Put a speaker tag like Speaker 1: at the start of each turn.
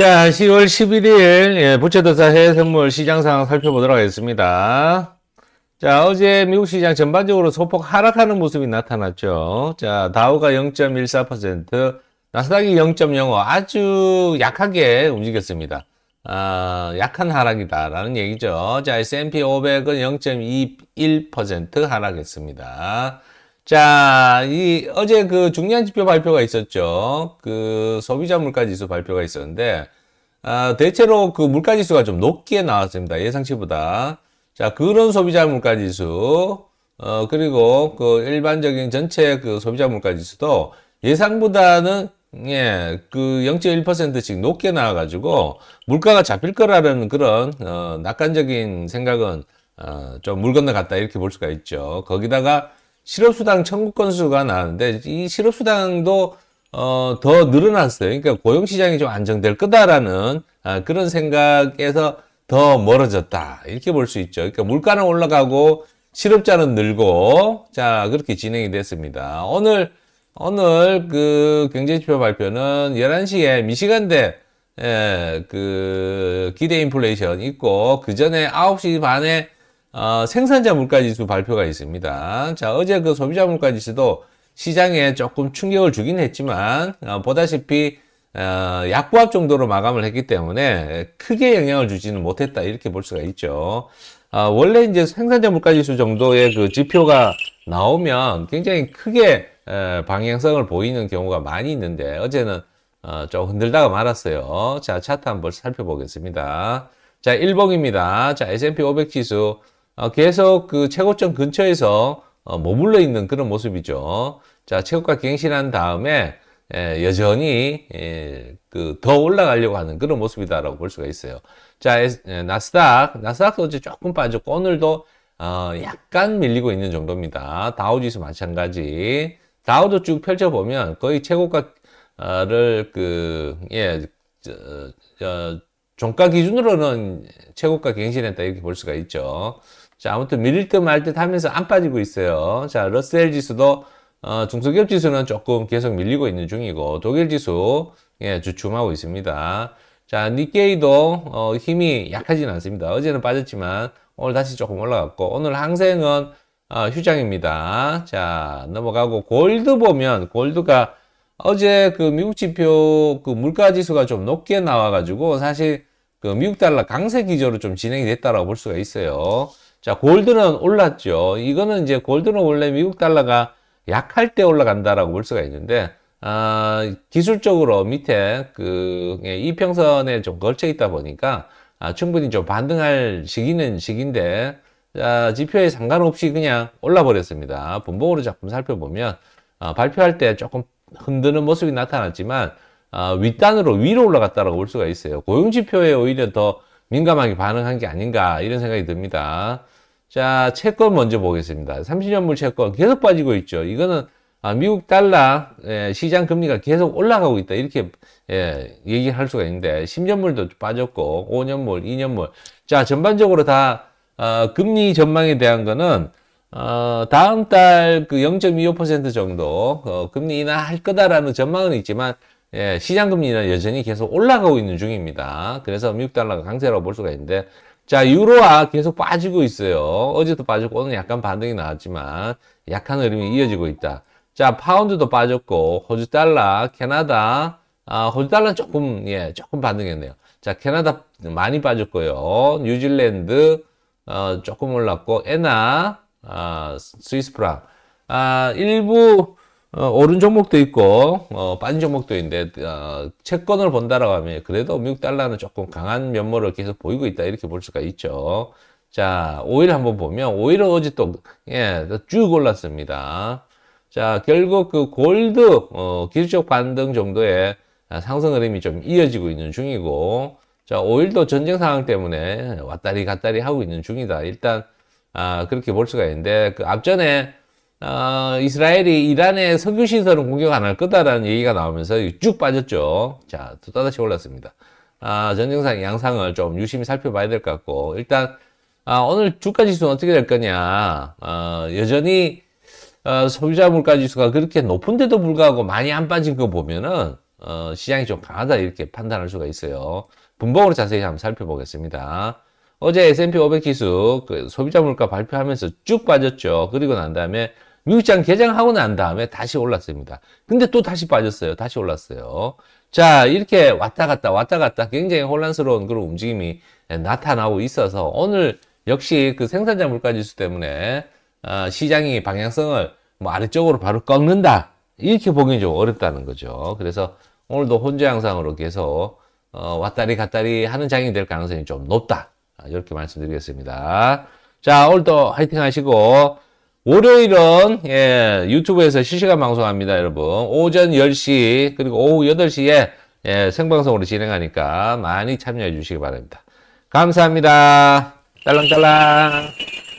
Speaker 1: 자, 10월 11일 예, 부채도사 해외 선물 시장 상황 살펴보도록 하겠습니다. 자, 어제 미국 시장 전반적으로 소폭 하락하는 모습이 나타났죠. 자, 다우가 0.14%, 나스닥이 0.05 아주 약하게 움직였습니다. 아, 약한 하락이다라는 얘기죠. 자, S&P 500은 0.21% 하락했습니다. 자, 이 어제 그 중요한 지표 발표가 있었죠. 그 소비자 물가 지수 발표가 있었는데 아, 대체로 그 물가 지수가 좀 높게 나왔습니다. 예상치보다. 자, 그런 소비자 물가 지수 어 그리고 그 일반적인 전체 그 소비자 물가 지수도 예상보다는 예, 그 0.1%씩 높게 나와가지고 물가가 잡힐 거라는 그런 어, 낙관적인 생각은 어, 좀물 건너갔다 이렇게 볼 수가 있죠. 거기다가 실업수당 청구 건수가 나왔는데 이 실업수당도 어, 더 늘어났어요. 그러니까 고용시장이 좀 안정될 거다라는 아, 그런 생각에서 더 멀어졌다 이렇게 볼 수 있죠. 그러니까 물가는 올라가고 실업자는 늘고 자 그렇게 진행이 됐습니다. 오늘 오늘 그 경제지표 발표는 11시에 미시간대 예, 그 기대 인플레이션 있고 그 전에 9시 반에 어, 생산자 물가지수 발표가 있습니다. 자, 어제 그 소비자 물가지수도 시장에 조금 충격을 주긴 했지만 어, 보다시피 어, 약보합 정도로 마감을 했기 때문에 크게 영향을 주지는 못했다 이렇게 볼 수가 있죠. 어, 원래 이제 생산자 물가지수 정도의 그 지표가 나오면 굉장히 크게 에, 방향성을 보이는 경우가 많이 있는데 어제는 어, 좀 흔들다가 말았어요. 자 차트 한번 살펴보겠습니다. 자 1봉입니다. 자 S&P 500 지수 어, 계속 그 최고점 근처에서 어, 머물러 있는 그런 모습이죠. 자, 최고가 갱신한 다음에 예, 여전히 예, 그더 올라가려고 하는 그런 모습이다라고 볼 수가 있어요. 자, 예, 나스닥, 나스닥도 이제 조금 빠졌고 오늘도 어, 약간 밀리고 있는 정도입니다. 다우지수 마찬가지. 다우도 쭉 펼쳐보면 거의 최고가를 그, 예, 저, 저, 종가 기준으로는 최고가 갱신했다 이렇게 볼 수가 있죠. 자, 아무튼 밀릴 듯 말 듯 하면서 안 빠지고 있어요. 자, 러셀 지수도 어, 중소기업 지수는 조금 계속 밀리고 있는 중이고 독일 지수 예, 주춤하고 있습니다. 자, 니케이도 어, 힘이 약하지는 않습니다. 어제는 빠졌지만 오늘 다시 조금 올라갔고 오늘 항생은 어, 휴장입니다. 자, 넘어가고 골드 보면 골드가 어제 그 미국 지표 그 물가 지수가 좀 높게 나와 가지고 사실 그 미국 달러 강세 기조로 좀 진행이 됐다라고 볼 수가 있어요. 자, 골드는 올랐죠. 이거는 이제 골드는 원래 미국 달러가 약할 때 올라간다라고 볼 수가 있는데, 아, 기술적으로 밑에 그 예, 이평선에 좀 걸쳐 있다 보니까 아, 충분히 좀 반등할 시기는 시기인데, 자, 지표에 상관없이 그냥 올라 버렸습니다. 분봉으로 작품 살펴보면 아, 발표할 때 조금 흔드는 모습이 나타났지만 아, 윗단으로 위로 올라갔다라고 볼 수가 있어요. 고용지표에 오히려 더 민감하게 반응한 게 아닌가 이런 생각이 듭니다. 자, 채권 먼저 보겠습니다. 30년물 채권 계속 빠지고 있죠. 이거는 아, 미국 달러 예, 시장 금리가 계속 올라가고 있다 이렇게 예, 얘기할 수가 있는데 10년물도 빠졌고 5년물, 2년물 자 전반적으로 다 어, 금리 전망에 대한 거는 어, 다음 달 그 0.25% 정도 어, 금리 인하할 거다라는 전망은 있지만 예, 시장 금리는 여전히 계속 올라가고 있는 중입니다. 그래서 미국 달러가 강세라고 볼 수가 있는데 자, 유로화 계속 빠지고 있어요. 어제도 빠졌고 오늘 약간 반등이 나왔지만 약한 흐름이 이어지고 있다. 자, 파운드도 빠졌고 호주 달러, 캐나다, 아, 호주 달러는 조금 예, 조금 반등했네요. 자, 캐나다 많이 빠졌고요. 뉴질랜드 어, 조금 올랐고 에나, 아, 스위스프랑 아, 일부 어, 오른 종목도 있고 어, 빠진 종목도 있는데 어, 채권을 본다라고 하면 그래도 미국 달러는 조금 강한 면모를 계속 보이고 있다 이렇게 볼 수가 있죠. 자, 오일 한번 보면 오일은 어제 또 예, 쭉 올랐습니다. 자, 결국 그 골드 어, 기술적 반등 정도의 상승 흐름이 좀 이어지고 있는 중이고 자, 오일도 전쟁 상황 때문에 왔다리 갔다리 하고 있는 중이다. 일단 아, 그렇게 볼 수가 있는데 그 앞전에 어, 이스라엘이 이란의 석유 시설은 공격 안 할 거다라는 얘기가 나오면서 쭉 빠졌죠. 자, 또 다시 올랐습니다. 아, 전쟁상 양상을 좀 유심히 살펴봐야 될 것 같고 일단 아, 오늘 주가 지수는 어떻게 될 거냐? 어, 여전히 어, 소비자 물가 지수가 그렇게 높은데도 불구하고 많이 안 빠진 거 보면은 어, 시장이 좀 강하다 이렇게 판단할 수가 있어요. 분봉으로 자세히 한번 살펴보겠습니다. 어제 S&P 500 지수 그 소비자 물가 발표하면서 쭉 빠졌죠. 그리고 난 다음에 미국장 개장하고 난 다음에 다시 올랐습니다. 근데 또 다시 빠졌어요. 다시 올랐어요. 자, 이렇게 왔다 갔다 왔다 갔다 굉장히 혼란스러운 그런 움직임이 나타나고 있어서 오늘 역시 그 생산자 물가 지수 때문에 아, 시장이 방향성을 뭐 아래쪽으로 바로 꺾는다. 이렇게 보기좀 어렵다는 거죠. 그래서 오늘도 혼자 양상으로 계속 어, 왔다리 갔다리 하는 장이 될 가능성이 좀 높다. 이렇게 말씀드리겠습니다. 자, 오늘도 화이팅 하시고 월요일은 예, 유튜브에서 실시간 방송합니다, 여러분. 오전 10시 그리고 오후 8시에 예, 생방송으로 진행하니까 많이 참여해 주시기 바랍니다. 감사합니다. 딸랑딸랑.